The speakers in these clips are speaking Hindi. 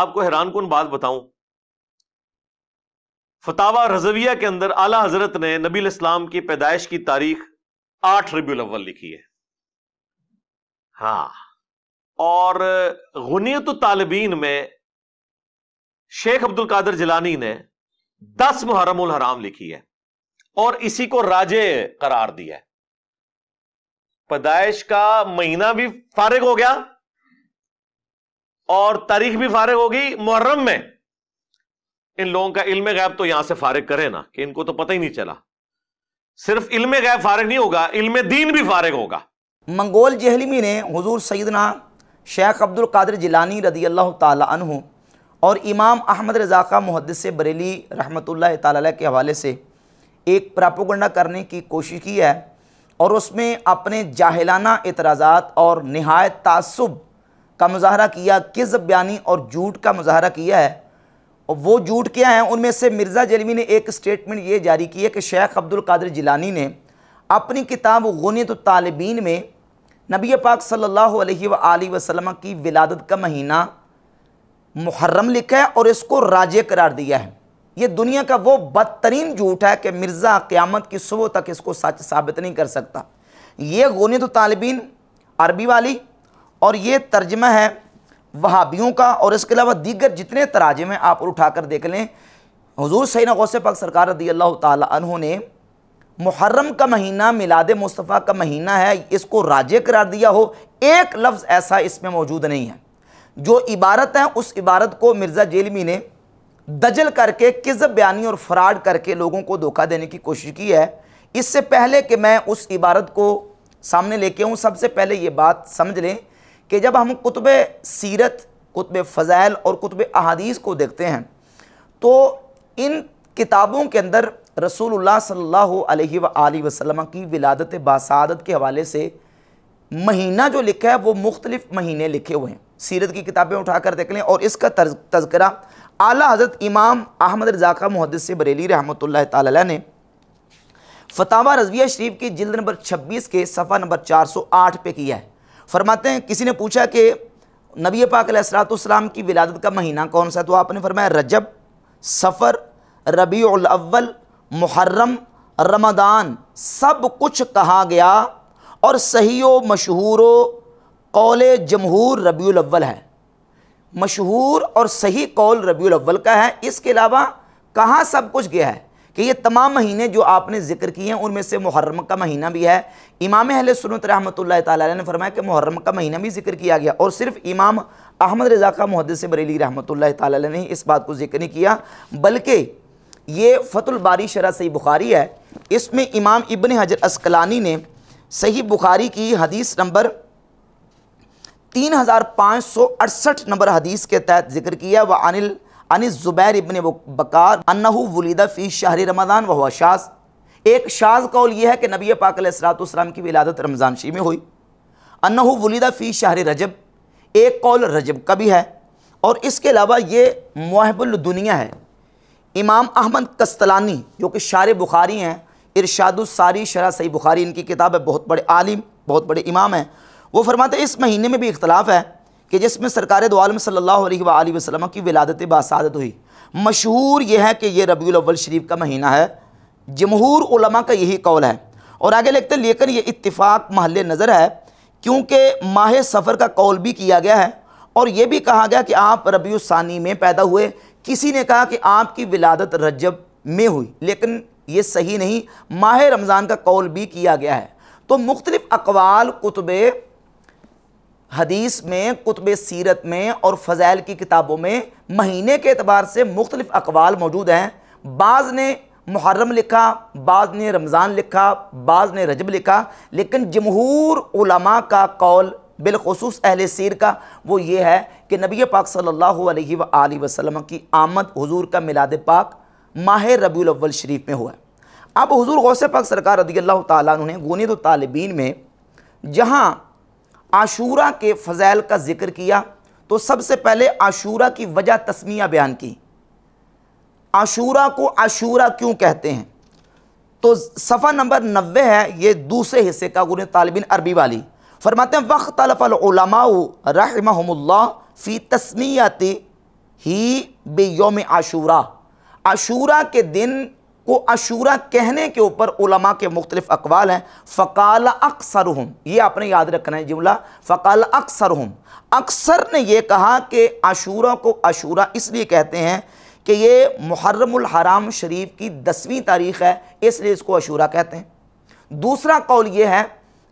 आपको हैरान कन बात बताऊं फतावा रजविया के अंदर आला हजरत ने नबी इस्लाम की पैदाइश की तारीख आठ रबी अव्वल लिखी है हाँ और गुनीत तालबीन में शेख अब्दुल कादर जिलानी ने दस मुहरम हराम लिखी है और इसी को राजे करार दिया है पैदाइश का महीना भी फारिग हो गया और तारीख भी फारिग होगी मुहर्रम में इन लोगों का इल्म गैब तो यहां से फारिग करे ना कि इनको तो पता ही नहीं चला सिर्फ इल्म गैब फारिग नहीं होगा इल्म दीन भी फारिग होगा मंगोल जहलमी ने हजूर सैदना शेख अब्दुल कादिर जिलानी रदी अल्लाह तु और इमाम अहमद रज़ा का मुहदस बरेली रहमत ताल के हवाले से एक प्रापोगंडा करने की कोशिश की है और उसमें अपने जाहिलाना एतराज़ात और नहायत तसब का मुजाहरा किया किस बयानी और झूठ का मुजाहरा किया है और वो झूठ क्या है उनमें से मिर्ज़ा जलवी ने एक स्टेटमेंट ये जारी की है कि शेख अब्दुल जिलानी ने अपनी किताब गनीत तालबीन में नबी पाक सल्लल्लाहु अलैहि वसल्लम की विलादत का महीना मुहर्रम लिखा है और इसको राजे करार दिया है ये दुनिया का वो बदतरीन झूठ है कि मिर्ज़ा क़्यामत की सुबह तक इसको सच साबित नहीं कर सकता ये गनीत तालबीन अरबी वाली और ये तर्जमा है वहाबियों का और इसके अलावा दीगर जितने तराजम हैं आप उठा कर देख लें हजूर सैन गौसे पाक सरकार रदी अल्लाह तहों ने मुहर्रम का महीना मिलाद मुस्तफ़ा का महीना है इसको राजे करार दिया हो एक लफ्ज़ ऐसा इसमें मौजूद नहीं है जो इबारत है उस इबारत को मिर्ज़ा जेलमी ने दजल करके किज़ बयानी और फ्राड करके लोगों को धोखा देने की कोशिश की है इससे पहले कि मैं उस इबारत को सामने लेके आऊँ सबसे पहले ये बात समझ लें कि जब हम कुतब सीरत कुतुब फ़ज़ाइल और कुतब अहादीस को देखते हैं तो इन किताबों के अंदर रसूलुल्लाह सल्लल्लाहु अलैहि वसल्लम की विलादत बासादत के हवाले से महीना जो लिखा है वो मुख्तलिफ़ महीने लिखे हुए हैं सीरत की किताबें उठाकर देख लें और इसका तस्करा आला हज़रत इमाम अहमद रजाका मुहदस बरेली रहमत ताल ने फतावा रजविया शरीफ की जिल्द नंबर 26 के सफ़ा नंबर 408 पे किया है फरमाते हैं किसी ने पूछा कि नबी पाक सलाम की विलादत का महीना कौन सा तो आपने फरमाया रजब सफ़र रबी अव्वल मुहर्रम रमदान सब कुछ कहा गया और सही व मशहूर कौल जमहूर रबी अव्वल है मशहूर और सही कौल रबी अव्वल का है इसके अलावा कहाँ सब कुछ गया है कि ये तमाम महीने जो आपने जिक्र किए हैं उनमें से मुहर्रम का महीना भी है इमाम अहल सुनत रहमत ने फरमाया कि मुहर्रम का महीना भी जिक्र किया गया और सिर्फ इमाम अहमद रज़ा का मुहदस बरेली रहमत ने इस बात को जिक्र नहीं किया बल्कि ये फ़तुलबारी शरा सही बुखारी है इसमें इमाम इबन हजर असकलानी ने सही बुखारी की हदीस नंबर तीन हज़ार पाँच सौ अड़सठ नंबर हदीस के तहत जिक्र किया व अनिल अन ज़ुबैर इबन बकार अन्नहू वलीदा फ़ी शाहर रमदान वह शाज एक शाज कौल यह है कि नबी पाक सलाम की विलादत रमज़ान शी में हुई अन्नहू वलीदा फ़ी शाहर रजब एक कौल रजब का भी है और इसके अलावा ये महबुल दुनिया है इमाम अहमद कस्तलानी जो कि शार बुखारी हैं इरशादुसारी शरा सही बुखारी इनकी किताब है बहुत बड़े आलिम बहुत बड़े इमाम हैं वो फरमाते इस महीने में भी इख्तलाफ है कि जिसमें सरकार दो आलम सल्ला वसलम की विलादत बासादत हुई मशहूर यह है कि यह रबी अव्वल शरीफ का महीना है जमहूर उलमा का यही कौल है और आगे लिखते लेकिन ये इतफाक़ महल नज़र है क्योंकि माह सफ़र का कौल भी किया गया है और यह भी कहा गया कि आप रबी में पैदा हुए किसी ने कहा कि आपकी विलादत रजब में हुई लेकिन ये सही नहीं माह रमज़ान का कौल भी किया गया है तो मुख्तलिफ़ अकवाल कुतब हदीस में कुतब सीरत में और फ़ज़ैल की किताबों में महीने के अतबार से मुख्तलिफ़ अकवाल मौजूद हैं बाज़ ने मुहर्रम लिखा बाज़ ने रमज़ान लिखा बाज़ ने रजब लिखा लेकिन जमहूर उलमा का कौल बिलखसूस अहल सीर का वो ये है कि नबी पाक सल्लल्लाहु अलैहि वसल्लम की आमद हुजूर का मिलाद पाक माह रबी अव्वल शरीफ में हुआ अब हुजूर गौसे पाक सरकार रदी अल्लाह तुने गोनी तो तालबीन में जहाँ आशूरा के फ़ज़ैल का ज़िक्र किया तो सबसे पहले आशूरा की वजह तस्मिया बयान की आशूरा को आशूरा क्यों कहते हैं तो सफ़ा नंबर नबे है ये दूसरे हिस्से का गुन तालबिन अरबी वाली फरमाते हैं वक्त तलफ़लमाऊ फ़ी तस्मियात ही योम आशूरा आशूरा के दिन को अशूरा कहने के ऊपर उलमा के मुख्तलिफ अकवाल हैं फ़काल अक्सर हम ये आपने याद रखना है जुमला फ़काल अक्सर हम अक्सर ने यह कहा कि अशूरा को अशूरा इसलिए कहते हैं कि ये मुहर्रमुल हराम शरीफ की दसवीं तारीख है इसलिए इसको अशूरा कहते हैं दूसरा कौल ये है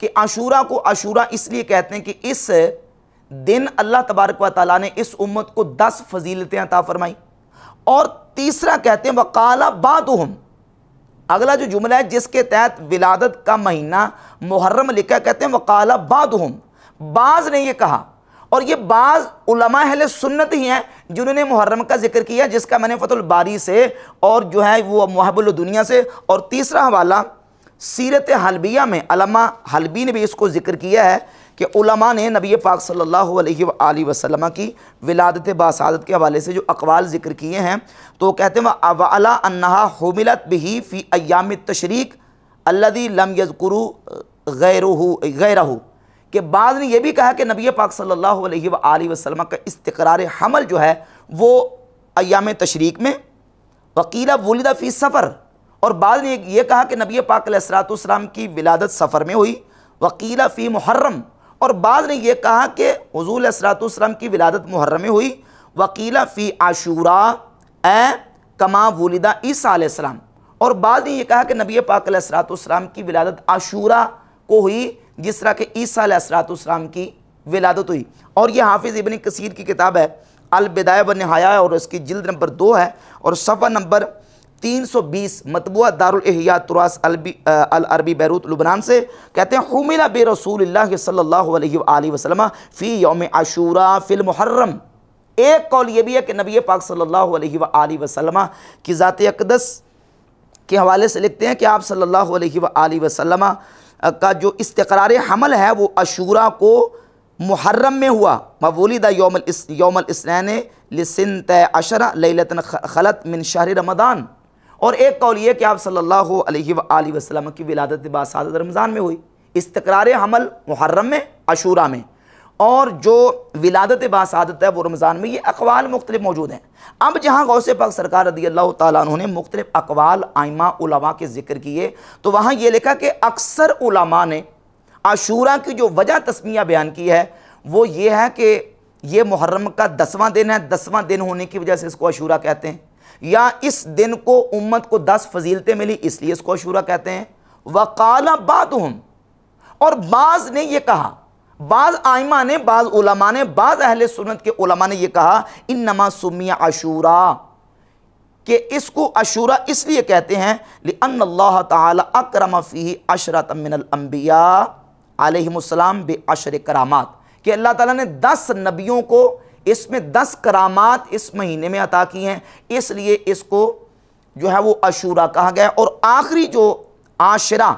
कि आशूरा को आशूरा इसलिए कहते हैं कि इस दिन अल्लाह तबारक व ताली ने इस उम्मत को दस फजीलतें अता फरमाई और तीसरा कहते हैं वकाला बादहम अगला जो जुमला है जिसके तहत विलादत का महीना मुहर्रम लिखा कहते हैं वकाला बादहम बाज़ ने ये कहा और ये बाज़ उलमा अहल सुन्नत ही हैं जिन्होंने मुहर्रम का जिक्र किया जिसका मैंने फतुल बारी से और जो है वो महबुल दुनिया से और तीसरा हवाला सीरत हलबिया में अलमा हलबी ने भी इसको जिक्र किया है कि उलमा ने नबी पाक सल्लल्लाहु अलैहि वसल्लम की विलादत बासादत के हवाले से जो अकवाल ज़िक्र किए हैं तो कहते हैं अवाला अन्ना होमिलत बही फ़ी अयाम तशरीक अल्लदी लम यजकुरु गैरु गैरहू के बाद ने यह भी कहा कि नबी पाक सल्लल्लाहु अलैहि वसल्लम का इस्तकरार हमल जो है वो अयाम तशरीक में वकीला वलीदा फ़ी सफ़र और बाद ने ये कहा कि नबी पाक सलाम की विलादत सफ़र में हुई वकीला फ़ी मुहर्रम और बाद ने यह कहा कि हजूल असरातम की विलादत मुहर्रम हुई वकीला फ़ी आशूरा ए कमा वलिदा ईसीम और बाद ने यह कहा कि नबी पाक असरातम की विलादत आशूरा को हुई जिस तरह के ईसीम की विलादत हुई और यह हाफिज़ इबन कसीर की किताब है अलबिदाय व नहाया और इसकी जिल्द नंबर दो है और सफ़ा नंबर तीन सौ बीस मतबूआ दारहिया तुरास अल अरबी बैरूत लुबनान से कहते हैं हमिला बे रसूल सल्ला वसलम फ़ी योम आशूरा फिल मुहर्रम एक कौल ये भी है कि नबी पाक सल्ला वसलम की ज़ात अकदस के हवाले से लिखते हैं कि आप सल्ला वसलम का जो इस्तकरार हमल है वो अशूरा को मुहर्रम में हुआ मवलिदा योमल इस, योमल इसनैन लसिन तय लतन खलत मिन शाह रमदान और एक कौल ये कि आप सल्लल्लाहु अलैहि वसल्लम की विलादत बासादत रमज़ान में हुई इस्तकरार हमल मुहर्रम में अशूरा में और जो विलादत बासादत है वो रमज़ान में ये अकवाल मुख्तलिफ मौजूद हैं अब जहाँ गौसे पाक सरकार रदी अल्लाह तुने ने मुख्तलिफ अकवाल आइमा उलमा के जिक्र किए तो वहाँ ये लिखा कि अक्सर उलमा ने आशूरा की जो वजह तस्मिया बयान की है वो ये है कि ये मुहर्रम का दसवां दिन है दसवां दिन होने की वजह से इसको अशूरा कहते हैं या इस दिन को उम्मत को दस फजीलतें मिली इसलिए इसको अशूरा कहते हैं वकाला बाद और बाज़ ने यह कहा बाज़ आयमा ने बाज़ उलमा ने बाज़ अहल सुनत के उलमा ने यह कहा इन नमा सुमिया अशूरा कि इसको अशूरा इसलिए कहते हैं लिअन अल्लाह ताला अकरम फ़ी बे अशर करामात कि अल्लाह तला ने दस नबियों को इसमें दस करामात इस महीने में अता की हैं इसलिए इसको जो है वो अशूरा कहा गया और आखिरी जो आशरा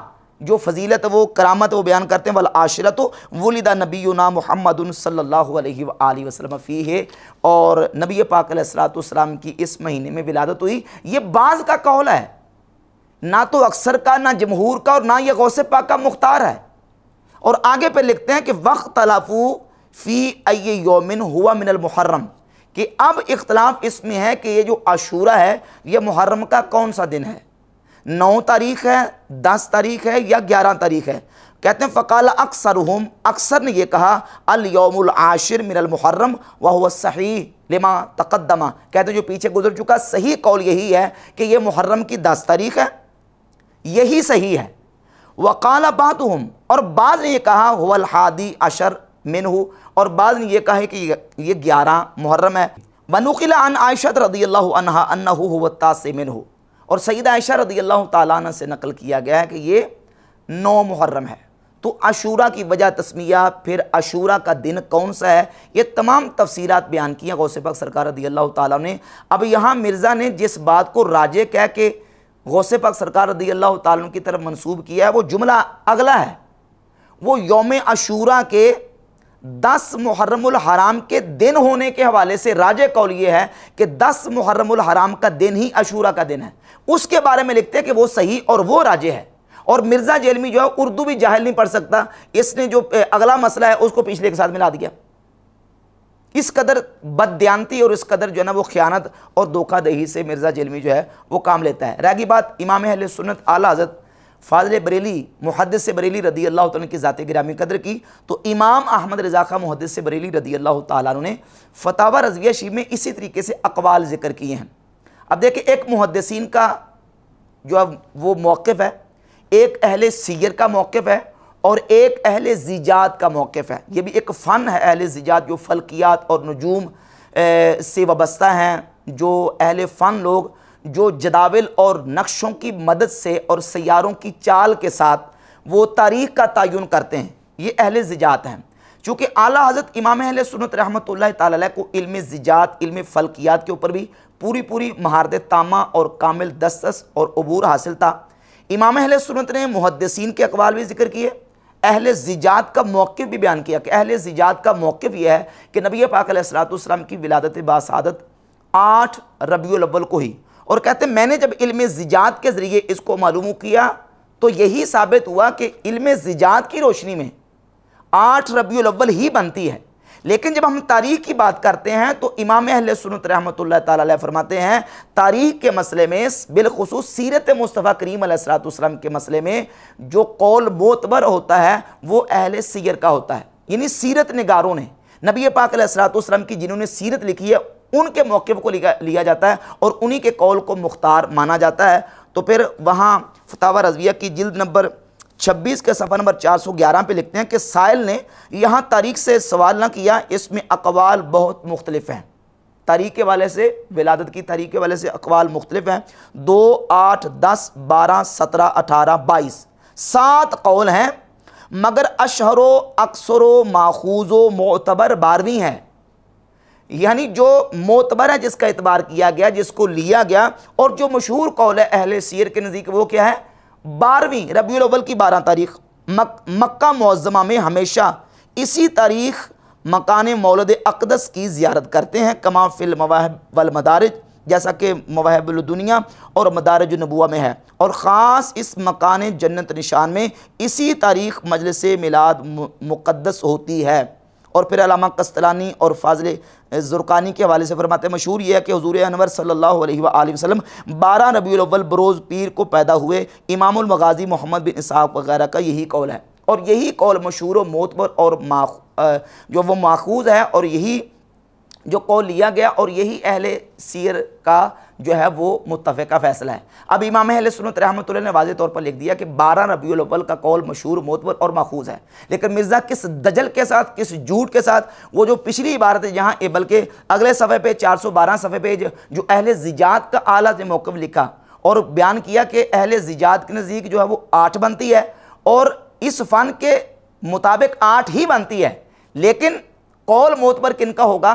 जो फजीलत वो करामत वो बयान करते हैं आशरा तो वलिदा नबीना मोहम्मद सल्ला वसलम फ़ी है और नबी पाक सलाम की इस महीने में विलादत हुई ये बाज़ का कौल है ना तो अक्सर का ना जमहूर का और ना ये गौसे पाक का मुख्तार है और आगे पे लिखते हैं कि वक्त तलाफू फ़ी अय योमिन हुआ मिनल मुहर्रम कि अब इख्तलाफ इसमें है कि ये जो आशूरा है ये मुहर्रम का कौन सा दिन है नौ तारीख है दस तारीख है या ग्यारह तारीख है कहते हैं फ़काल अक्सर हम अक्सर ने यह कहा अलयोमुल आशिर मिनल मुहर्रम वह हुआ सही लिमा तकदमा कहते हैं जो पीछे गुजर चुका सही कौल यही है कि यह मुहर्रम की दस तारीख है यही सही है वकाल बात हम और बाद ने यह कहा हुल हादी अशर मिन हो और बाद ने यह कहा है कि ये ग्यारह मुहर्रम है वनुकिला अन आयशा रदी अनहा से मिन हो और सईद आयशा रदी अल्लाह तन से नकल किया गया है कि ये नौ मुहर्रम है तो अशूरा की वजह तस्मिया फिर अशूरा का दिन कौन सा है ये तमाम तफसीरत बयान की हैं गौसेपाक सरकार रदी अल्लाह ताला ने अब यहाँ मिर्ज़ा ने जिस बात को राजे कह के गौसे पाक सरकार रदी अल्लाह की तरफ मनसूब किया है वो जुमला अगला है वो योम अशूरा के दस मुहर्रमुल हराम के दिन होने के हवाले से राजे कौल ये है कि दस मुहर्रमुल हराम का दिन ही अशूरा का दिन है उसके बारे में लिखते हैं कि वो सही और वो राजे है और मिर्ज़ा जेलमी जो है उर्दू भी जाहिल नहीं पढ़ सकता इसने जो अगला मसला है उसको पिछले के साथ मिला दिया इस कदर बदयानती और इस कदर जो है ना वो ख्यानत और धोखादही से मिर्ज़ा जेलमी जो है वो काम लेता है रह बात इमाम अहल सुनत आला हज़रत फाजिल बरेली मुहदस बरेली रदी अल्लाह तन की ज़ात ग्रामी कदर की तो इमाम अहमद रज़ा मुहदस बरेली रदी अल्लाह तु ने फतावा रजविया शी में इसी तरीके से अकवाल ज़िक्र किए हैं अब देखिए एक मुहदसिन का जो अब वो मौक़ है एक अहल सीर का मौक़ है और एक अहल जीजात का मौक़ है ये भी एक फ़न है अहल जीजात जो फलकियात और नजूम से वाबस्ता हैं जो अहल फ़न लोग जो जदाविल और नक्शों की मदद से और सैारों की चाल के साथ वो तारीख का तयन करते हैं ये अहल ज़िजात हैं चूँकि आला हज़रत इमाम अहल सुनत रहमत ताल को इल्म ज़िजात इल्म फ़लकियात के ऊपर भी पूरी पूरी महारत तामा और कामिल दस्तस और अबूर हासिल था इमाम अहल सुनत ने मुहदसिन के अकवाल भी जिक्र किए अहल ज़िजात का मौक़ भी बयान किया कि अहल ज़िजात का मौक़ यह है कि नबी पाकलात की विलादत बासादत आठ रबी अव्वल को ही और कहते मैंने जब इल्म ज़िजात के ज़रिए इसको मालूम किया तो यही साबित हुआ कि इल्म ज़िजात की रोशनी में आठ रबी अव्वल ही बनती है लेकिन जब हम तारीख की बात करते हैं तो इमाम अहल सुनत रहमत ला फरमाते हैं तारीख के मसले में बिलखसूस सीरत मुस्तफ़ा करीम सलाम के मसले में जो कौल मोतबर होता है वो अहल सीर का होता है यानी सीरत नगारों ने नबी पाक सलाम की जिन्होंने सीरत लिखी है उनके मौक़ को लिया जाता है और उन्हीं के कौल को मुख्तार माना जाता है तो फिर वहाँ फतावा रजविया की जिल्द नंबर 26 के सफर नंबर 411 पे लिखते हैं कि साइल ने यहाँ तारीख से सवाल ना किया इसमें अकवाल बहुत मुख्तलिफ हैं तारीख वाले से विलादत की तारीख वाले से अकवाल मुख्तलिफ हैं दो आठ दस बारह सत्रह अठारह बाईस सात कौल हैं मगर अशहरों अक्सर माखूज़ मोतबर बारहवीं हैं यानी जो मोतबर है जिसका इतबार किया गया जिसको लिया गया और जो मशहूर कौल है अहल सीर के नज़दीक वो क्या है बारहवीं रबी अव्वल की बारह तारीख मक, मक्का मुजमा में हमेशा इसी तारीख मकान मौलद अकदस की ज्यारत करते हैं कमा फिल मवाहब वल मदारज जैसा कि दुनिया और मदारज नबुआ में है और ख़ास इस मकान जन्नत निशान में इसी तारीख मजलिस मिलाद मुक़दस होती है और फिर अलामा कस्तलानी और फाजिल जुर्कानी के हवाले से फरमाते मशहूर यह है कि हजूर अनवर सल्ला वसलम बारह रबी अव्वल बरोज़ पीर को पैदा हुए इमामगाजी मोहम्मद बिन इसहाक़ वगैरह का यही कौल है और यही कौल मशहूर मोतबर और माख जो वो माखूज है और यही जो कौल लिया गया और यही अहल सीर का जो है वो मुतफ़ का फ़ैसला है अब इमाम अहल सुनत रहमत ने वाज तौर पर लिख दिया कि बारह रबी अव्वल का कौल मशहूर मोतबर और माखूज है लेकिन मिर्ज़ा किस दजल के साथ किस झूठ के साथ वो जो पिछली इबारत है जहाँ बल्कि अगले सफ़े पे चार सौ बारह सफ़े पे जो अहल जिजात का आला से मौक़ लिखा और बयान किया कि अहल जिजात के नज़दीक जो है वो आठ बनती है और इस फ़न के मुताबिक आठ ही बनती है लेकिन कौल मोतबर किन का होगा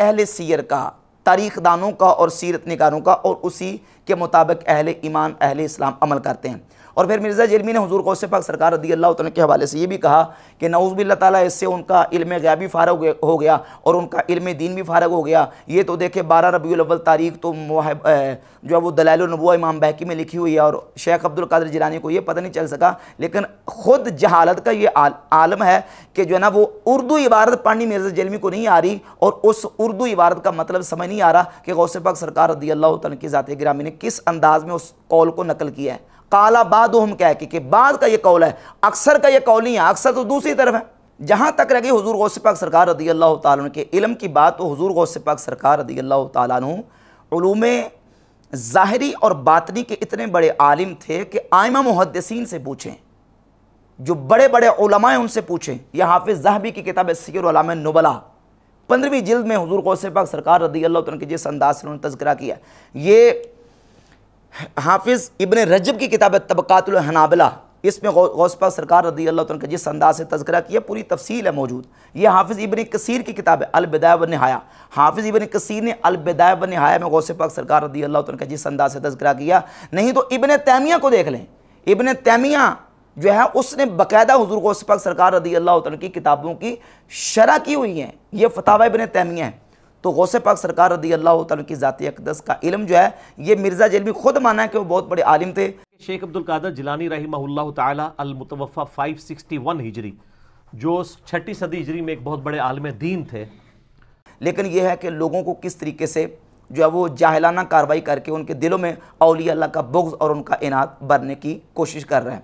अहल सीर का तारीख दानों का और सीरत निगारों का और उसी के मुताबिक अहल ईमान अहल इस्लाम अमल करते हैं और फिर मिर्ज़ा जिलमी ने हजूर गौस पाक सरकार रदी अल्लाह तन के हवाले से ये भी कहा कि नऊज़बिल्ला ताली इससे उनका इल्म भी फ़ारग हो गया और उनका इल्म दीन भी फ़ारग हो गया ये तो देखे बारह रबील तारीख तो जो है वो दलाल नबूआ इमाम बहकी में लिखी हुई है और शेख अब्दुल कादर जिलानी को ये पता नहीं चल सका लेकिन ख़ुद जहालत का ये आलम है कि जो है ना वो उर्दू इबारत पढ़नी मिर्ज़ा जलमी को नहीं आ रही और उस उर्दू इबारत का मतलब समझ नहीं आ रहा कि गौसे पाक सरकार रदी अल्लाह तन की ज़ात गिरामी ने किस अंदाज़ में उस कौल को नकल किया है काला बाद हम क्या है कि, बाद का ये कौल है अक्सर का ये कौल ही है अक्सर तो दूसरी तरफ है जहाँ तक रह गई हजूर पाक सरकार रदी अल्लाह तुम के इलम की बात तो हजूर पाक सरकार रदी अल्लाह तूम ज़ाहरी और बातनी के इतने बड़े आलिम थे कि आयमा मुहदसिन से पूछें जो बड़े बड़े उलमाएँ उनसे पूछें यह हाफिज़ जहबी की किताब सैरम नबला पंद्रहवीं जल्द में हजूर पाक सरकार रदी अल्लाह तन के जिस अंदाज से उन्होंने तस्करा किया ये हाफिज़ इबन रजब की किताब तबक़ातुल हनाबला इसमें गौसपा सरकार रदी अल्लाह तन का जिस अंदाज से तस्करा किया पूरी तफसील है मौजूद ये हाफिज़ इबन कसीर की किताब है अलबदाय नहाया हाफिज़ इबन कसीर ने अलबदाय नहाया में गौसे पाक सरकार रदी अल्लाह तन का जिस अंदाज से तस्करा किया नहीं तो इबन तैमिया को देख लें इबन तैमिया जो है उसने बाकायदा हजूर गौस पाक सरकार रदी अल्लाह तन की किताबों की शरह की हुई हैं ये फतावा इबन तैमिया है तो गौसे पाक सरकार रदी अल्लाह की ज़ाती अकदस का इलम जो है ये मिर्ज़ा भी खुद माना है कि वो बहुत बड़े आलिम थे शेख अब्दुल कादर जिलानी रही तलमतवफ़ा फाइव सिक्सटी वन हिजरी जो छठी सदी हिजरी में एक बहुत बड़े आलम दीन थे लेकिन यह है कि लोगों को किस तरीके से जो है वो जाहलाना कार्रवाई करके उनके दिलों में अलिया का बुग्ज़ और उनका इनात भरने की कोशिश कर रहे हैं